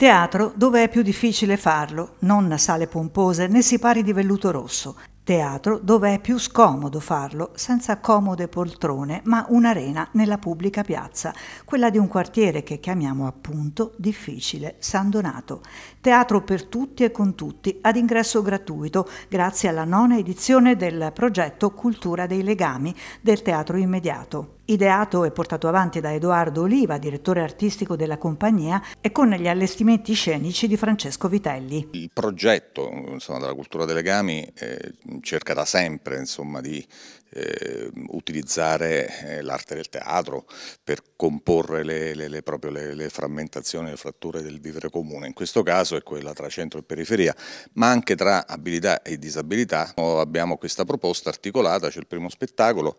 Teatro dove è più difficile farlo, non sale pompose né sipari di velluto rosso. Teatro dove è più scomodo farlo, senza comode poltrone, ma un'arena nella pubblica piazza, quella di un quartiere che chiamiamo appunto difficile, San Donato. Teatro per tutti e con tutti, ad ingresso gratuito, grazie alla nona edizione del progetto Cultura dei legami del Teatro Immediato ideato e portato avanti da Edoardo Oliva, direttore artistico della compagnia, e con gli allestimenti scenici di Francesco Vitelli. Il progetto insomma, della cultura dei legami eh, cerca da sempre insomma, di Ehm, eh, utilizzare l'arte del teatro per comporre le, le, le, proprio le, frammentazioni, le fratture del vivere comune. In questo caso è quella tra centro e periferia, ma anche tra abilità e disabilità. Abbiamo questa proposta articolata, c'è il primo spettacolo,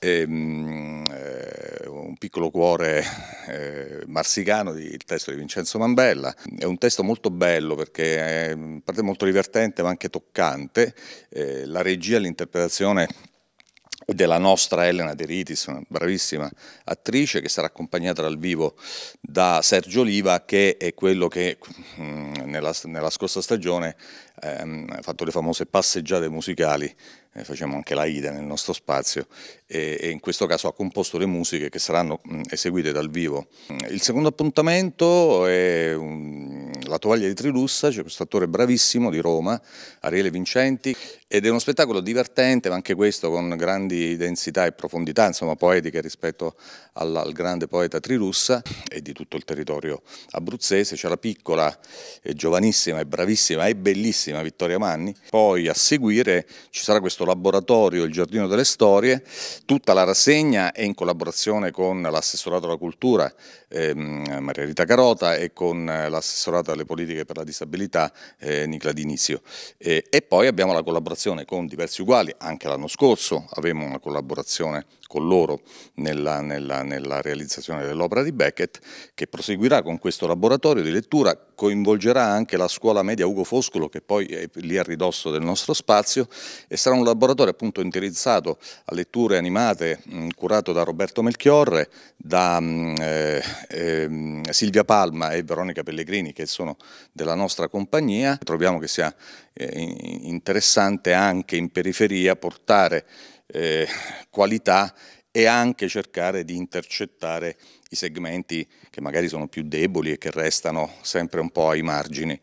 ehm, eh, un piccolo cuore eh, marsicano, di, il testo di Vincenzo Mambella. È un testo molto bello perché è parte molto divertente ma anche toccante. Eh, la regia, e l'interpretazione della nostra Elena De Ritis, una bravissima attrice che sarà accompagnata dal vivo da Sergio Oliva che è quello che mm, nella, nella, scorsa stagione ehm, ha fatto le famose passeggiate musicali, eh, facciamo anche la Ida nel nostro spazio e, e, in questo caso ha composto le musiche che saranno mh, mm, eseguite dal vivo. Il secondo appuntamento è um, La tovaglia di Trilussa, c'è cioè questo attore bravissimo di Roma, Ariele Vincenti, ed è uno spettacolo divertente, ma anche questo con grandi densità e profondità, insomma, poetiche rispetto al, al grande poeta Trirussa e di tutto il territorio abruzzese. C'è la piccola, e giovanissima, e bravissima e bellissima Vittoria Manni. Poi a seguire ci sarà questo laboratorio, il Giardino delle Storie. Tutta la rassegna è in collaborazione con l'assessorato alla cultura ehm, Maria Rita Carota e con l'assessorato alle politiche per la disabilità eh, Nicla D'Inizio E, e poi abbiamo la collaborazione collaborazione con diversi uguali, anche l'anno scorso avevamo una collaborazione con loro nella, nella, nella realizzazione dell'opera di Beckett, che proseguirà con questo laboratorio di lettura, coinvolgerà anche la scuola media Ugo Foscolo, che poi è lì a ridosso del nostro spazio, e sarà un laboratorio appunto indirizzato a letture animate, mh, curato da Roberto Melchiorre, da mh, eh, eh, Silvia Palma e Veronica Pellegrini, che sono della nostra compagnia. Troviamo che sia eh, interessante anche in periferia portare eh, qualità e anche cercare di intercettare i segmenti che magari sono più deboli e che restano sempre un po' ai margini.